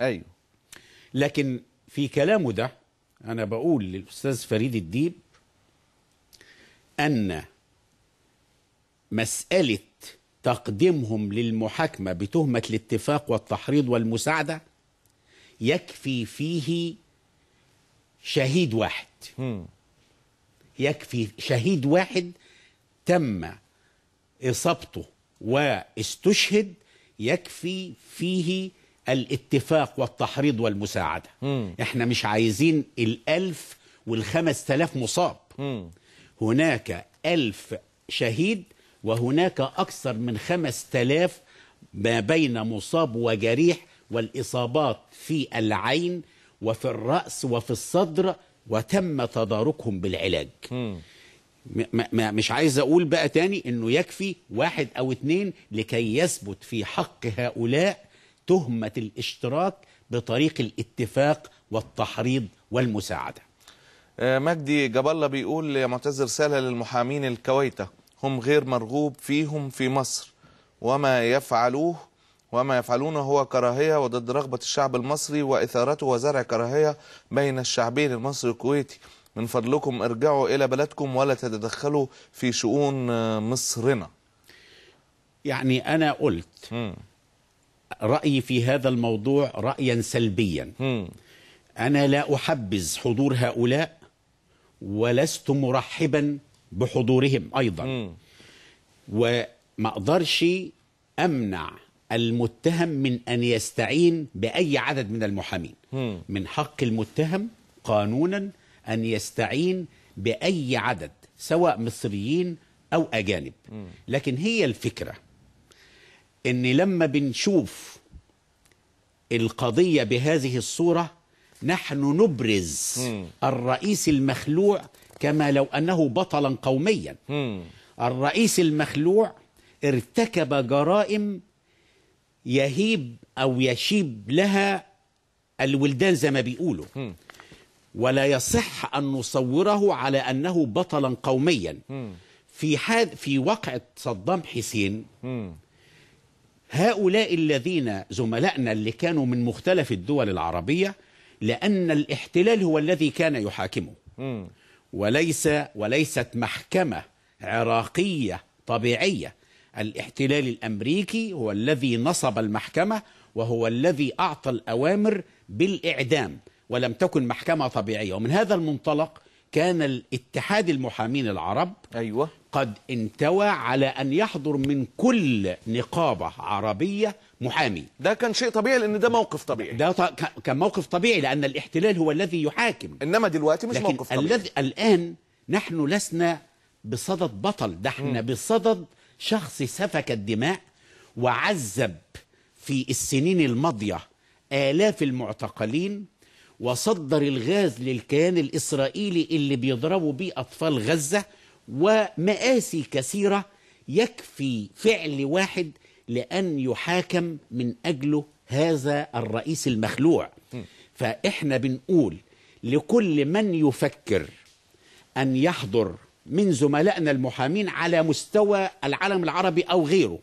ايوه لكن في كلامه ده انا بقول للاستاذ فريد الديب ان مساله تقديمهم للمحاكمه بتهمه الاتفاق والتحريض والمساعده يكفي فيه شهيد واحد يكفي شهيد واحد تم اصابته واستشهد يكفي فيه الاتفاق والتحريض والمساعدة م. احنا مش عايزين الألف والخمس تلاف مصاب م. هناك ألف شهيد وهناك أكثر من خمس تلاف ما بين مصاب وجريح والإصابات في العين وفي الرأس وفي الصدر وتم تداركهم بالعلاج م. ما مش عايز اقول بقى تاني انه يكفي واحد او اتنين لكي يثبت في حق هؤلاء تهمه الاشتراك بطريق الاتفاق والتحريض والمساعده. آه، مجدي جبالة بيقول يا معتز رساله للمحامين الكويته هم غير مرغوب فيهم في مصر وما يفعلوه وما يفعلونه هو كراهية وضد رغبة الشعب المصري وإثارته وزرع كراهية بين الشعبين المصري والكويتي من فضلكم ارجعوا إلى بلدكم ولا تتدخلوا في شؤون آه، مصرنا يعني أنا قلت م. رأيي في هذا الموضوع رأيا سلبيا م. أنا لا أحبذ حضور هؤلاء ولست مرحبا بحضورهم أيضا م. وما أقدرش أمنع المتهم من أن يستعين بأي عدد من المحامين م. من حق المتهم قانونا أن يستعين بأي عدد سواء مصريين أو أجانب م. لكن هي الفكرة ان لما بنشوف القضيه بهذه الصوره نحن نبرز مم. الرئيس المخلوع كما لو انه بطلا قوميا مم. الرئيس المخلوع ارتكب جرائم يهيب او يشيب لها الولدان زي ما بيقولوا مم. ولا يصح ان نصوره على انه بطلا قوميا في حال في وقعه صدام حسين هؤلاء الذين زملائنا اللي كانوا من مختلف الدول العربية لأن الاحتلال هو الذي كان يحاكمه وليس وليست محكمة عراقية طبيعية الاحتلال الأمريكي هو الذي نصب المحكمة وهو الذي أعطى الأوامر بالإعدام ولم تكن محكمة طبيعية ومن هذا المنطلق كان الاتحاد المحامين العرب أيوة قد انتوى على أن يحضر من كل نقابة عربية محامي ده كان شيء طبيعي لأن ده موقف طبيعي ده كان موقف طبيعي لأن الاحتلال هو الذي يحاكم إنما دلوقتي مش لكن موقف طبيعي الذي الآن نحن لسنا بصدد بطل ده احنا م. بصدد شخص سفك الدماء وعذب في السنين الماضية آلاف المعتقلين وصدر الغاز للكيان الإسرائيلي اللي بيضربوا بيه أطفال غزة ومآسي كثيرة يكفي فعل واحد لأن يحاكم من أجله هذا الرئيس المخلوع فإحنا بنقول لكل من يفكر أن يحضر من زملائنا المحامين على مستوى العالم العربي أو غيره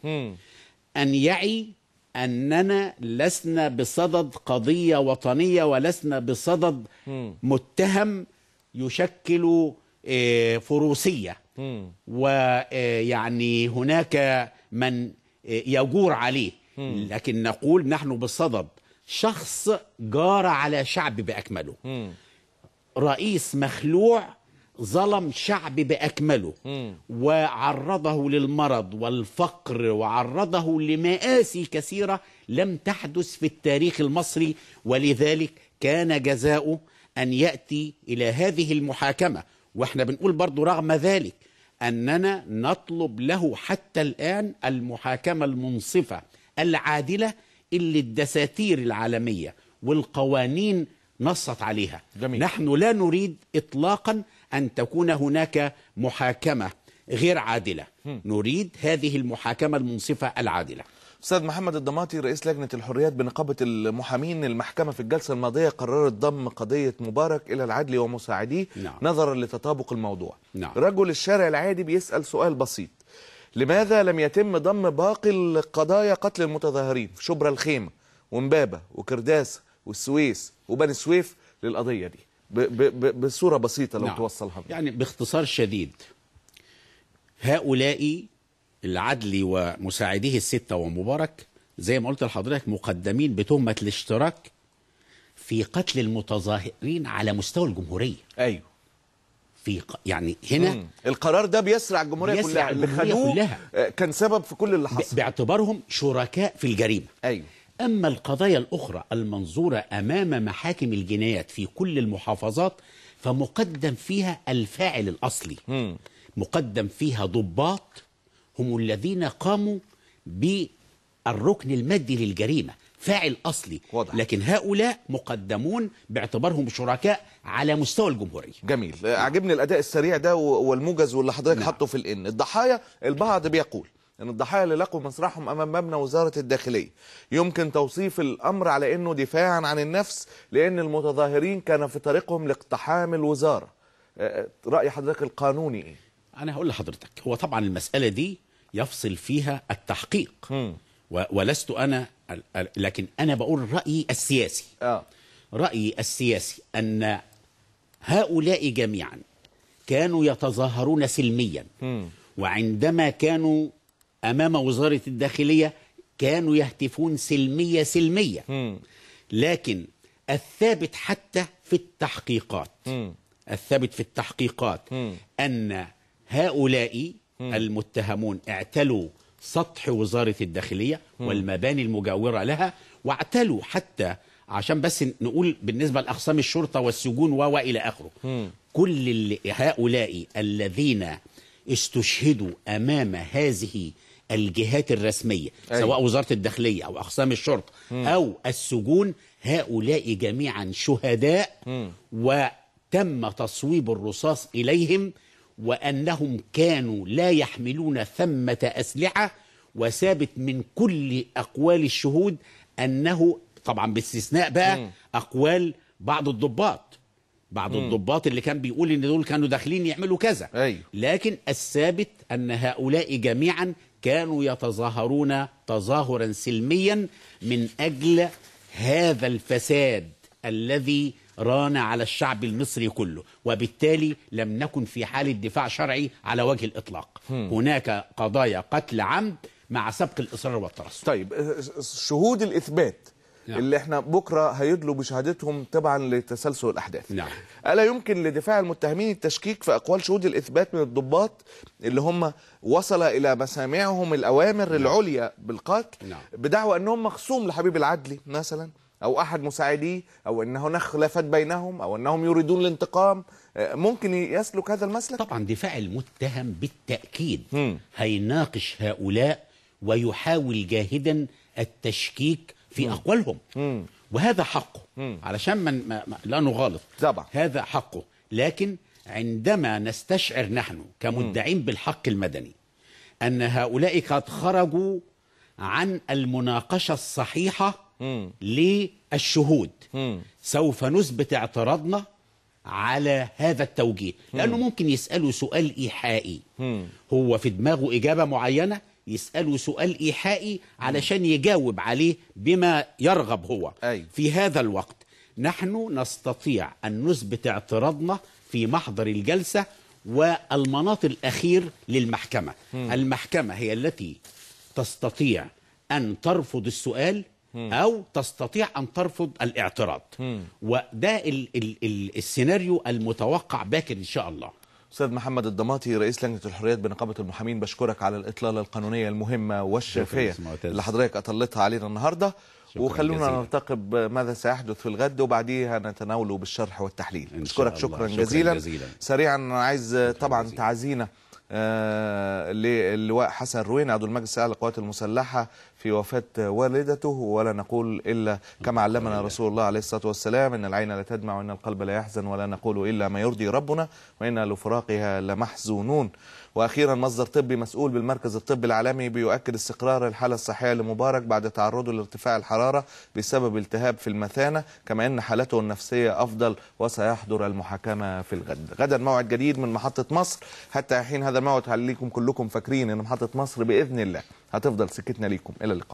أن يعي اننا لسنا بصدد قضيه وطنيه ولسنا بصدد متهم يشكل آه، فروسيه ويعني آه، هناك من آه، يجور عليه لكن نقول نحن بصدد شخص جار على شعب باكمله رئيس مخلوع ظلم شعب باكمله وعرضه للمرض والفقر وعرضه لمآسي كثيره لم تحدث في التاريخ المصري ولذلك كان جزاؤه ان ياتي الى هذه المحاكمه واحنا بنقول برضو رغم ذلك اننا نطلب له حتى الان المحاكمه المنصفه العادله اللي الدساتير العالميه والقوانين نصت عليها جميل. نحن لا نريد اطلاقا أن تكون هناك محاكمة غير عادلة نريد هذه المحاكمة المنصفة العادلة استاذ محمد الضماطي رئيس لجنه الحريات بنقابه المحامين المحكمه في الجلسه الماضيه قررت ضم قضيه مبارك الى العدل ومساعديه نعم. نظرا لتطابق الموضوع نعم. رجل الشارع العادي بيسال سؤال بسيط لماذا لم يتم ضم باقي القضايا قتل المتظاهرين في شبرا الخيمه ومبابه وكرداس والسويس وبني سويف للقضيه دي بصورة بسيطة لو نعم. توصلها يعني باختصار شديد هؤلاء العدلي ومساعديه الستة ومبارك زي ما قلت لحضرتك مقدمين بتهمة الاشتراك في قتل المتظاهرين على مستوى الجمهورية أيوه في ق... يعني هنا مم. القرار ده بيسرع الجمهورية بيسرع كلها اللي خدوه آه، كان سبب في كل اللي حصل باعتبارهم شركاء في الجريمة أيوه أما القضايا الأخرى المنظورة أمام محاكم الجنايات في كل المحافظات فمقدم فيها الفاعل الأصلي مقدم فيها ضباط هم الذين قاموا بالركن المادي للجريمة فاعل أصلي واضح. لكن هؤلاء مقدمون باعتبارهم شركاء على مستوى الجمهورية جميل عجبني الأداء السريع ده والموجز واللي حضرتك نعم. حطه في الإن الضحايا البعض بيقول ان الضحايا اللي لقوا مسرحهم امام مبنى وزاره الداخليه يمكن توصيف الامر على انه دفاعا عن النفس لان المتظاهرين كان في طريقهم لاقتحام الوزاره آه، آه، راي حضرتك القانوني ايه انا هقول لحضرتك هو طبعا المساله دي يفصل فيها التحقيق م. ولست انا لكن انا بقول رايي السياسي آه. رايي السياسي ان هؤلاء جميعا كانوا يتظاهرون سلميا م. وعندما كانوا امام وزاره الداخليه كانوا يهتفون سلميه سلميه م. لكن الثابت حتى في التحقيقات م. الثابت في التحقيقات م. ان هؤلاء المتهمون اعتلوا سطح وزاره الداخليه والمباني المجاوره لها واعتلوا حتى عشان بس نقول بالنسبه لاقسام الشرطه والسجون الى اخره كل هؤلاء الذين استشهدوا امام هذه الجهات الرسمية أيوة. سواء وزارة الداخلية أو أقسام الشرطة م. أو السجون هؤلاء جميعا شهداء م. وتم تصويب الرصاص إليهم وأنهم كانوا لا يحملون ثمة أسلحة وثابت من كل أقوال الشهود أنه طبعا باستثناء بقى م. أقوال بعض الضباط بعض مم. الضباط اللي كان بيقول ان دول كانوا داخلين يعملوا كذا أيوه. لكن الثابت ان هؤلاء جميعا كانوا يتظاهرون تظاهرا سلميا من اجل هذا الفساد الذي ران على الشعب المصري كله وبالتالي لم نكن في حالة دفاع شرعي على وجه الإطلاق هم. هناك قضايا قتل عمد مع سبق الإصرار والترصد طيب شهود الإثبات نعم. اللي احنا بكره هيدلوا بشهادتهم تبعا لتسلسل الاحداث نعم. الا يمكن لدفاع المتهمين التشكيك في اقوال شهود الاثبات من الضباط اللي هم وصل الى مسامعهم الاوامر نعم. العليا بالقتل نعم. بدعوى انهم مخصوم لحبيب العدلي مثلا او احد مساعديه او ان هناك خلافات بينهم او انهم يريدون الانتقام آه، ممكن يسلك هذا المسلك طبعا دفاع المتهم بالتاكيد م. هيناقش هؤلاء ويحاول جاهدا التشكيك في أقوالهم وهذا حقه علشان من ما لا نغالط طبعا هذا حقه لكن عندما نستشعر نحن كمدعين بالحق المدني أن هؤلاء قد خرجوا عن المناقشة الصحيحة للشهود سوف نثبت اعتراضنا على هذا التوجيه لأنه ممكن يسألوا سؤال إيحائي هو في دماغه إجابة معينة يسأله سؤال إيحائي علشان يجاوب عليه بما يرغب هو أي. في هذا الوقت نحن نستطيع أن نثبت اعتراضنا في محضر الجلسة والمناط الأخير للمحكمة م. المحكمة هي التي تستطيع أن ترفض السؤال أو تستطيع أن ترفض الاعتراض م. وده السيناريو المتوقع باكر إن شاء الله استاذ محمد الضماطي رئيس لجنه الحريات بنقابه المحامين بشكرك على الاطلاله القانونيه المهمه والشفافيه اللي حضرتك اطلتها علينا النهارده وخلونا نرتقب ماذا سيحدث في الغد وبعديها نتناوله بالشرح والتحليل بشكرك شكرا, شكرا جزيلا, جزيلا سريعا عايز طبعا تعزينا آه، للواء حسن روين عضو المجلس الاعلى للقوات المسلحه في وفاه والدته ولا نقول الا كما علمنا رسول الله عليه الصلاه والسلام ان العين لا تدمع وان القلب لا يحزن ولا نقول الا ما يرضي ربنا وانا لفراقها لمحزونون واخيرا مصدر طبي مسؤول بالمركز الطبي العالمي بيؤكد استقرار الحاله الصحيه لمبارك بعد تعرضه لارتفاع الحراره بسبب التهاب في المثانه كما ان حالته النفسيه افضل وسيحضر المحاكمه في الغد غدا موعد جديد من محطه مصر حتى حين هذا الموعد هليكم كلكم فاكرين ان محطه مصر باذن الله هتفضل سكتنا ليكم الى اللقاء